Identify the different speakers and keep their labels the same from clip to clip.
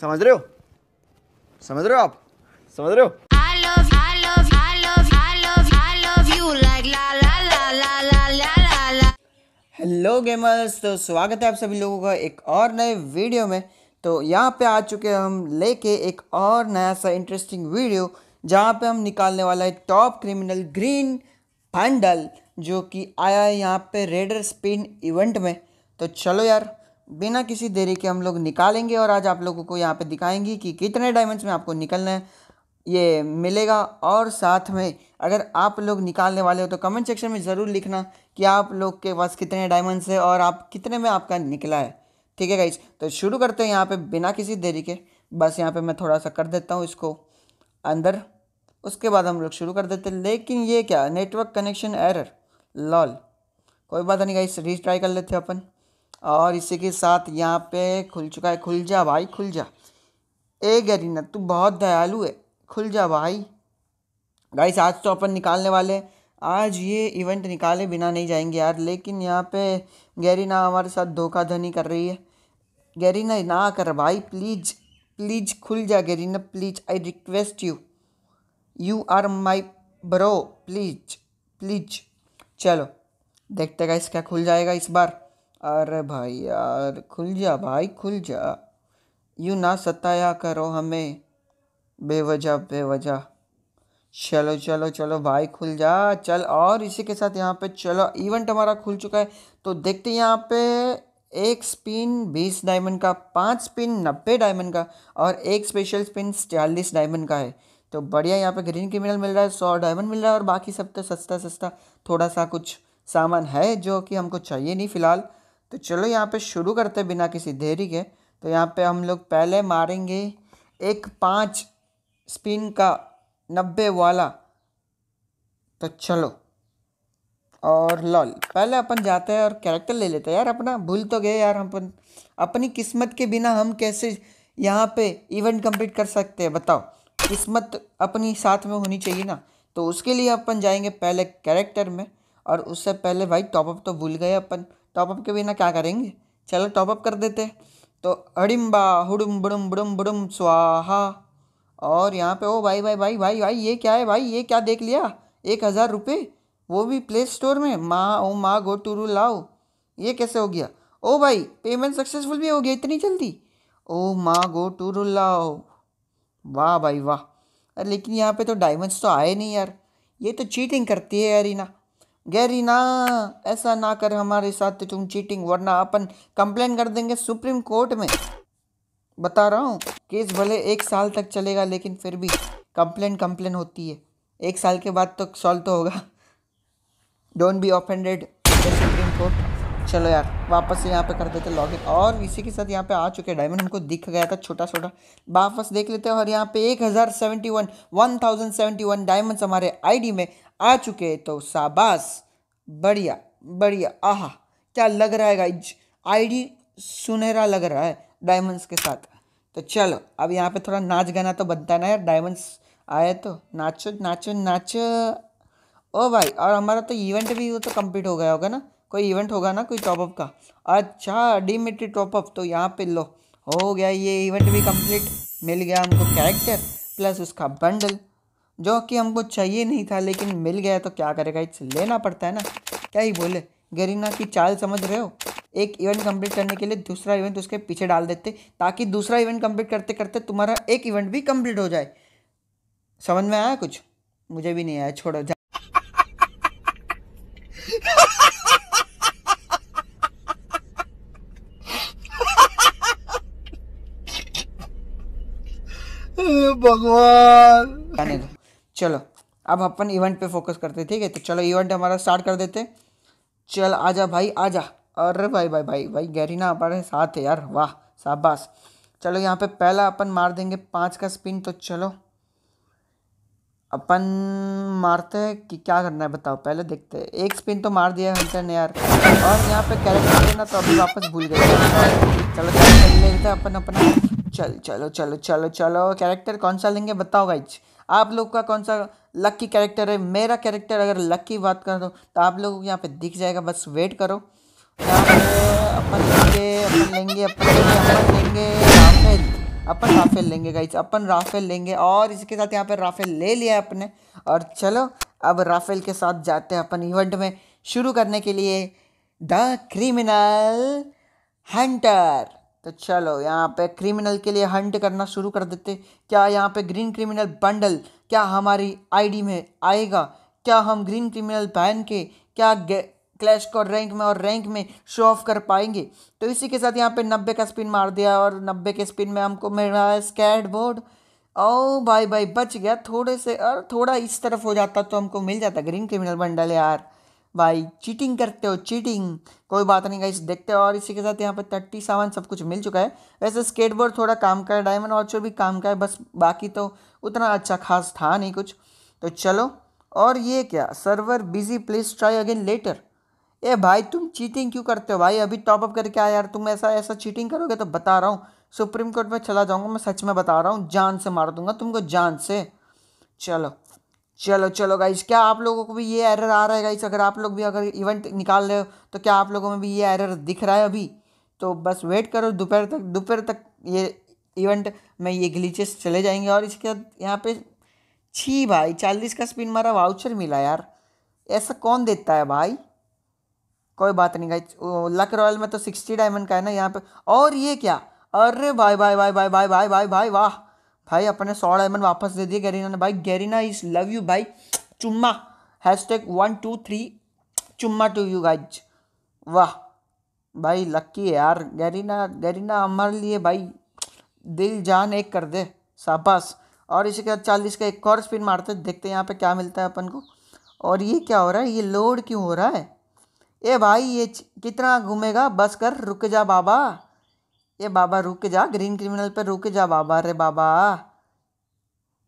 Speaker 1: समझ रहे हो समझ रहे हो आप समझ रहे हो हेलो गेमर्स तो स्वागत है आप सभी लोगों का एक और नए वीडियो में तो यहाँ पे आ चुके हम लेके एक और नया सा इंटरेस्टिंग वीडियो जहाँ पे हम निकालने वाला है टॉप क्रिमिनल ग्रीन पैंडल जो कि आया है यहाँ पे रेडर स्पिन इवेंट में तो चलो यार बिना किसी देरी के हम लोग निकालेंगे और आज आप लोगों को यहाँ पे दिखाएंगे कि कितने डायमंड्स में आपको निकलना है ये मिलेगा और साथ में अगर आप लोग निकालने वाले हो तो कमेंट सेक्शन में ज़रूर लिखना कि आप लोग के पास कितने डायमंड्स है और आप कितने में आपका निकला है ठीक है गाइज तो शुरू करते हैं यहाँ पर बिना किसी देरी के बस यहाँ पर मैं थोड़ा सा कर देता हूँ इसको अंदर उसके बाद हम लोग शुरू कर देते हैं लेकिन ये क्या नेटवर्क कनेक्शन एरर लॉल कोई बात नहीं गाइस रीट्राई कर लेते अपन और इसी के साथ यहाँ पे खुल चुका है खुल जा भाई खुल जा ए गरीना तू बहुत दयालु है खुल जा भाई गाइस आज तो अपन निकालने वाले आज ये इवेंट निकाले बिना नहीं जाएंगे यार लेकिन यहाँ पे गरीना हमारे साथ धोखाधनी कर रही है गरीना ना कर भाई प्लीज प्लीज खुल जा Garena please I request you you are my bro please please चलो देखते गाइस क्या खुल जाएगा इस बार अरे भाई यार खुल जा भाई खुल जा यूँ ना सताया करो हमें बेवजह बेवजह चलो चलो चलो भाई खुल जा चल और इसी के साथ यहाँ पे चलो इवेंट हमारा खुल चुका है तो देखते हैं यहाँ पे एक स्पिन बीस डायमंड का पाँच स्पिन नब्बे डायमंड का और एक स्पेशल स्पिन चालीस डायमंड का है तो बढ़िया यहाँ पे ग्रीन क्रिमिनल मिल रहा है सौ डायमंड मिल रहा है और बाकी सब तो सस्ता सस्ता थोड़ा सा कुछ सामान है जो कि हमको चाहिए नहीं फ़िलहाल तो चलो यहाँ पे शुरू करते हैं बिना किसी देरी के तो यहाँ पे हम लोग पहले मारेंगे एक पाँच स्पिन का नब्बे वाला तो चलो और लॉल पहले अपन जाते हैं और कैरेक्टर ले लेते हैं यार अपना भूल तो गए यार हम अपन अपनी किस्मत के बिना हम कैसे यहाँ पे इवेंट कंप्लीट कर सकते हैं बताओ किस्मत अपनी साथ में होनी चाहिए ना तो उसके लिए अपन जाएंगे पहले कैरेक्टर में और उससे पहले भाई टॉपअप तो भूल गए अपन टॉपअप के बिना क्या करेंगे चलो टॉपअप कर देते तो अड़िम्बा हुडुम बुडुम बुडुम बुडुम स्वाहा और यहाँ पे ओ भाई भाई भाई भाई भाई ये क्या है भाई ये क्या देख लिया एक हज़ार रुपये वो भी प्ले स्टोर में माँ ओ माँ गो टू रू लाओ ये कैसे हो गया ओ भाई पेमेंट सक्सेसफुल भी हो गया इतनी जल्दी ओ माँ गो टू रू लाओ वाह भाई वाह लेकिन यहाँ पे तो डायमंड्स तो आए नहीं यार ये तो चीटिंग करती है यार इना गैरी ना ऐसा ना कर हमारे साथ तुम चीटिंग वरना अपन कंप्लेन कर देंगे सुप्रीम कोर्ट में बता रहा हूँ केस भले एक साल तक चलेगा लेकिन फिर भी कंप्लेन कंप्लेन होती है एक साल के बाद तो सॉल्व तो होगा don't be offended Supreme Court चलो यार वापस से यहाँ पे कर देते लॉगिन और इसी के साथ यहाँ पे आ चुके हैं डायमंड हमको दिख गया था छोटा छोटा वापस देख लेते हैं और यहाँ पे एक हज़ार seventy one one thousand seventy one diamonds हमारे आईडी में आ चुके हैं तो शाबाश बढ़िया बढ़िया आह क्या लग रहा है गाइज आईडी सुनहरा लग रहा है डायमंड्स के साथ तो चलो अब यहाँ पर थोड़ा नाच गाना तो बनता ना यार डायमंड्स आए तो नाचो नाचो नाचो ओ भाई और हमारा तो इवेंट भी वो तो कम्प्लीट हो गया होगा ना कोई इवेंट होगा ना कोई टॉपअप का अच्छा डीमेट्री टॉपअप तो यहाँ पे लो हो गया ये इवेंट भी कंप्लीट मिल गया हमको कैरेक्टर प्लस उसका बंडल जो कि हमको चाहिए नहीं था लेकिन मिल गया तो क्या करेगा इट्स लेना पड़ता है ना क्या ही बोले गरीना की चाल समझ रहे हो एक इवेंट कंप्लीट करने के लिए दूसरा इवेंट उसके पीछे डाल देते ताकि दूसरा इवेंट कंप्लीट करते करते तुम्हारा एक इवेंट भी कंप्लीट हो जाए समझ में आया कुछ मुझे भी नहीं आया छोड़ो भगवान चलो अब अपन इवेंट पे फोकस करते ठीक है तो चलो इवेंट हमारा स्टार्ट कर देते चल आजा भाई आजा अरे भाई भाई भाई भाई गहरीना हमारे साथ है यार वाह शाबाश चलो यहाँ पे पहला अपन मार देंगे पाँच का स्पिन तो चलो अपन मारते हैं कि क्या करना है बताओ पहले देखते हैं एक स्पिन तो मार दिया हंटर ने यार और यहाँ पे कैरेक्टर ना तो अभी वापस भूल गए चलो खेल लेते हैं अपन अपना चल चलो चलो चलो चलो कैरेक्टर कौन सा लेंगे बताओ गाइज आप लोग का कौन सा लक्की कैरेक्टर है मेरा कैरेक्टर अगर लक्की बात कर दो तो आप लोगों को यहाँ पे दिख जाएगा बस वेट करो अपन लेंगे अपन लेंगे अपन लेंगे अपन लेंगे राफेल अपन राफेल लेंगे गाइज अपन राफेल लेंगे और इसके साथ यहाँ पे राफेल ले लिया अपने और चलो अब राफेल के साथ जाते हैं अपन इवेंट में शुरू करने के लिए द क्रिमिनल हंटर तो चलो यहाँ पे क्रिमिनल के लिए हंट करना शुरू कर देते क्या यहाँ पे ग्रीन क्रिमिनल बंडल क्या हमारी आईडी में आएगा क्या हम ग्रीन क्रिमिनल पहन के क्या क्लैश को रैंक में और रैंक में शो ऑफ कर पाएंगे तो इसी के साथ यहाँ पे नब्बे का स्पिन मार दिया और नब्बे के स्पिन में हमको मेरा स्कैड बोर्ड ओ भाई भाई बच गया थोड़े से और थोड़ा इस तरफ हो जाता तो हमको मिल जाता ग्रीन क्रिमिनल बंडल यार भाई चीटिंग करते हो चीटिंग कोई बात नहीं गाइस देखते हो और इसी के साथ यहाँ पर थर्टी सेवन सब कुछ मिल चुका है वैसे स्केटबोर्ड थोड़ा काम का है डायमंड जो भी काम का है बस बाकी तो उतना अच्छा खास था नहीं कुछ तो चलो और ये क्या server busy please try again later ए भाई तुम चीटिंग क्यों करते हो भाई अभी टॉपअप करके आया यार तुम ऐसा ऐसा चीटिंग करोगे तो बता रहा हूँ सुप्रीम कोर्ट में चला जाऊँगा मैं सच में बता रहा हूँ जान से मार दूंगा तुमको जान से चलो चलो चलो गाइज क्या आप लोगों को भी ये एरर आ रहा है गाइज अगर आप लोग भी अगर इवेंट निकाल रहे हो तो क्या आप लोगों में भी ये एरर दिख रहा है अभी तो बस वेट करो दोपहर तक दोपहर तक ये इवेंट में ये ग्लीचेस चले जाएंगे और इसके बाद यहाँ पे छी भाई चालीस का स्पिन मारा वाउचर मिला यार ऐसा कौन देता है भाई कोई बात नहीं गाइज लक रॉयल में तो सिक्सटी डायमंड का है ना यहाँ पर और ये क्या अरे भाई भाई भाई भाई भाई भाई भाई भाई वाह भाई अपने सौ डायमंड वापस दे दिए गैरिना ने भाई गैरिना इज लव यू भाई चुम्मा hashtag one two three चुम्मा टू यू गाइज वाह भाई लक्की है यार गरीना गरीना हमारे लिए भाई दिल जान एक कर दे शाबाश और इसी के साथ चालीस का एक और स्पिन मारते देखते हैं यहाँ पे क्या मिलता है अपन को और ये क्या हो रहा है ये लोड क्यों हो रहा है ए भाई ये कितना घूमेगा बस कर रुक जा बाबा ये बाबा रुक के जा ग्रीन क्रिमिनल पर रुक जा बाबा अरे बाबा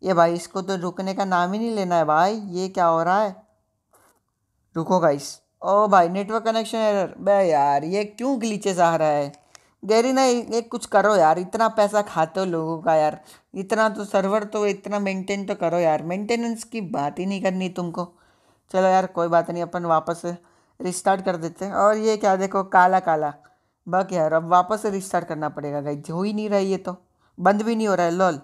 Speaker 1: ये भाई इसको तो रुकने का नाम ही नहीं लेना है भाई ये क्या हो रहा है रुको गाइस ओ भाई नेटवर्क कनेक्शन एरर बे यार ये क्यों ग्लीचेस आ रहा है गहरी ना ये कुछ करो यार इतना पैसा खाते हो लोगों का यार इतना तो सर्वर तो इतना मेंटेन तो करो यार मेंटेनेंस की बात ही नहीं करनी तुमको चलो यार कोई बात नहीं अपन वापस रिस्टार्ट कर देते हैं और ये क्या देखो काला काला बाकी यार अब वापस से रिस्टार्ट करना पड़ेगा गाइज हो ही नहीं रहा ये तो बंद भी नहीं हो रहा है लॉल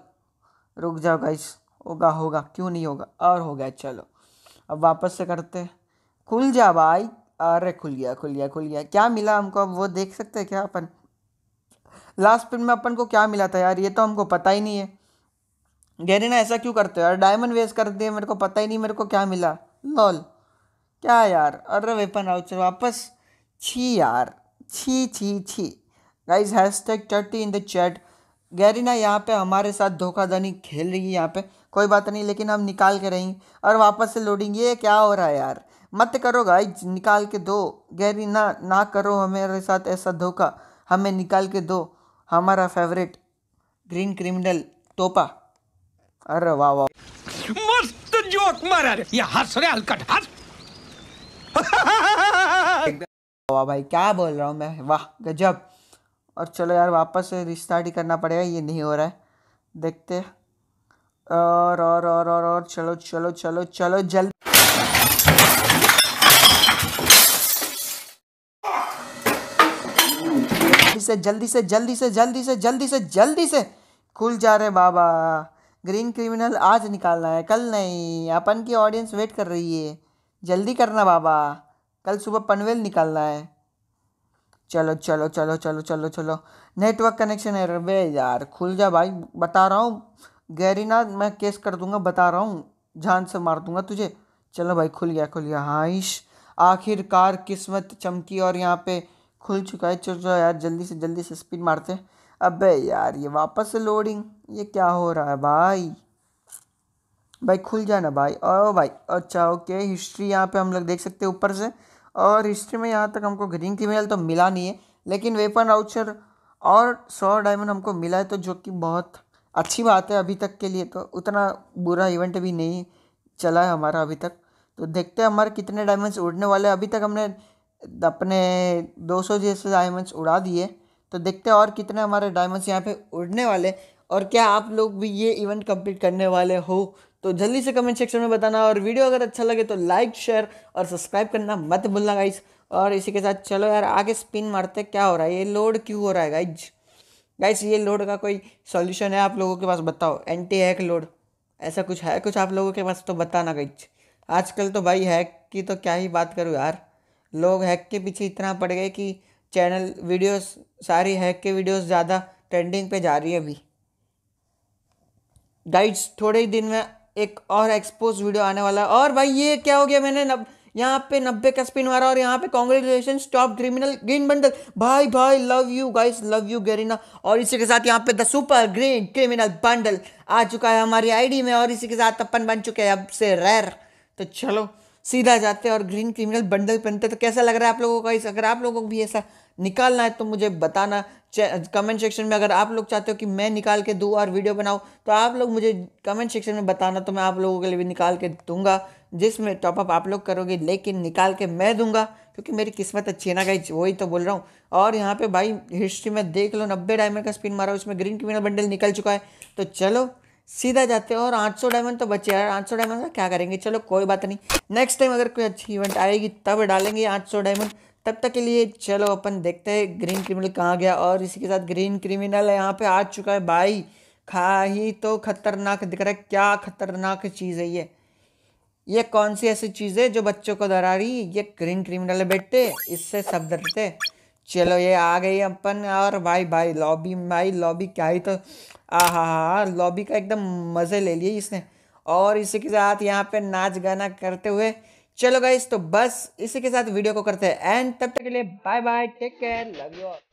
Speaker 1: रुक जाओ गाइज होगा होगा क्यों नहीं होगा और हो गया चलो अब वापस से करते हैं खुल जा भाई अरे खुल गया खुल गया खुल गया क्या मिला हमको अब वो देख सकते हैं क्या अपन लास्ट पिन में अपन को क्या मिला था यार ये तो हमको पता ही नहीं है ना ऐसा क्यों करते हो यार डायमंड वेस्ट कर दिए मेरे को पता ही नहीं मेरे को क्या मिला लॉल क्या यार अरे वेपन आउचर वापस छी यार छी छी छी guys hashtag thirty in the chat Garena यहाँ पे हमारे साथ धोखाधड़ी खेल रही है यहाँ पे कोई बात नहीं लेकिन हम निकाल के रहेंगे और वापस से लोडिंग ये क्या हो रहा है यार मत करो गाइज निकाल के दो गैरिना ना करो हमारे साथ ऐसा धोखा हमें निकाल के दो हमारा फेवरेट ग्रीन क्रिमिनल तोपा अरे वाह वाह मस्त जोक मारा रे ये हंस रे हलकट हंस वाह भाई क्या बोल रहा हूँ मैं वाह गजब और चलो यार वापस रिस्टार्ट ही करना पड़ेगा ये नहीं हो रहा है देखते और और और और और चलो चलो चलो चलो जल्द से जल्दी से जल्दी से जल्दी से जल्दी से जल्दी से खुल जा रहे बाबा ग्रीन क्रिमिनल आज निकालना है कल नहीं अपन की ऑडियंस वेट कर रही है जल्दी करना बाबा कल सुबह पनवेल निकलना है चलो चलो चलो चलो चलो चलो नेटवर्क कनेक्शन है वे यार खुल जा भाई बता रहा हूँ गैरीना मैं केस कर दूंगा बता रहा हूँ जान से मार दूंगा तुझे चलो भाई खुल गया खुल गया हाँ ईश आखिरकार किस्मत चमकी और यहाँ पे खुल चुका है चलो यार जल्दी से जल्दी से स्पीड मारते हैं अबे यार ये वापस लोडिंग ये क्या हो रहा है भाई भाई खुल जाना भाई ओ भाई अच्छा ओके हिस्ट्री यहाँ पे हम लोग देख सकते हैं ऊपर से और हिस्ट्री में यहाँ तक हमको ग्रीन क्रिमिनल तो मिला नहीं है लेकिन वेपन आउचर और सौ डायमंड हमको मिला है तो जो कि बहुत अच्छी बात है अभी तक के लिए तो उतना बुरा इवेंट भी नहीं चला है हमारा अभी तक तो देखते हैं हमारे कितने डायमंड्स उड़ने वाले अभी तक हमने अपने 200 जैसे डायमंड्स उड़ा दिए तो देखते हैं और कितने हमारे डायमंड्स यहाँ पे उड़ने वाले और क्या आप लोग भी ये इवेंट कंप्लीट करने वाले हो तो जल्दी से कमेंट सेक्शन में बताना और वीडियो अगर अच्छा लगे तो लाइक शेयर और सब्सक्राइब करना मत भूलना गाइज और इसी के साथ चलो यार आगे स्पिन मारते क्या हो रहा है ये लोड क्यों हो रहा है गाइज गाइज ये लोड का कोई सॉल्यूशन है आप लोगों के पास बताओ एंटी हैक लोड ऐसा कुछ है कुछ आप लोगों के पास तो बताना गाइज आजकल तो भाई हैक की तो क्या ही बात करूँ यार लोग हैक के पीछे इतना पड़ गए कि चैनल वीडियोस सारी हैक के वीडियोस ज़्यादा ट्रेंडिंग पे जा रही है अभी गाइड्स थोड़े ही दिन में एक और एक्सपोज वीडियो आने वाला है और भाई ये क्या हो गया मैंने नब यहाँ पे नब्बे का स्पिन मारा और यहाँ पे congratulation top criminal green bundle भाई भाई love you guys love you Garena और इसी के साथ यहाँ पे the super green criminal bundle आ चुका है हमारी आईडी में और इसी के साथ अपन बन चुके हैं अब से रैर तो चलो सीधा जाते हैं और ग्रीन क्रिमिनल बंडल पहनते तो कैसा लग रहा है आप लोगों का इस अगर आप लोगों को भी ऐसा निकालना है तो मुझे बताना कमेंट सेक्शन में अगर आप लोग चाहते हो कि मैं निकाल के दूँ और वीडियो बनाऊँ तो आप लोग मुझे कमेंट सेक्शन में बताना तो मैं आप लोगों के लिए भी निकाल के दूंगा जिसमें टॉपअप आप लोग करोगे लेकिन निकाल के मैं दूंगा क्योंकि मेरी किस्मत अच्छी है ना कहीं वही तो बोल रहा हूँ और यहाँ पे भाई हिस्ट्री में देख लो नब्बे डायमंड का स्पिन मारा उसमें ग्रीन क्रिमिनल बंडल निकल चुका है तो चलो सीधा जाते हैं और 800 डायमंड तो बचे यार 800 डायमंड का क्या करेंगे चलो कोई बात नहीं नेक्स्ट टाइम अगर कोई अच्छी इवेंट आएगी तब डालेंगे 800 डायमंड तब तक के लिए चलो अपन देखते हैं ग्रीन क्रिमिनल कहाँ गया और इसी के साथ ग्रीन क्रिमिनल यहाँ पे आ चुका है भाई खा ही तो खतरनाक दिख रहा है क्या खतरनाक चीज़ है ये ये कौन सी ऐसी चीज़ है जो बच्चों को डरा रही ये ग्रीन क्रिमिनल है बैठते इससे सब डरते चलो ये आ गई अपन और भाई भाई लॉबी भाई लॉबी क्या ही तो आ हा हा लॉबी का एकदम मज़े ले लिए इसने और इसी के साथ यहाँ पे नाच गाना करते हुए चलो गाइस तो बस इसी के साथ वीडियो को करते हैं एंड तब तक के लिए bye bye take care love you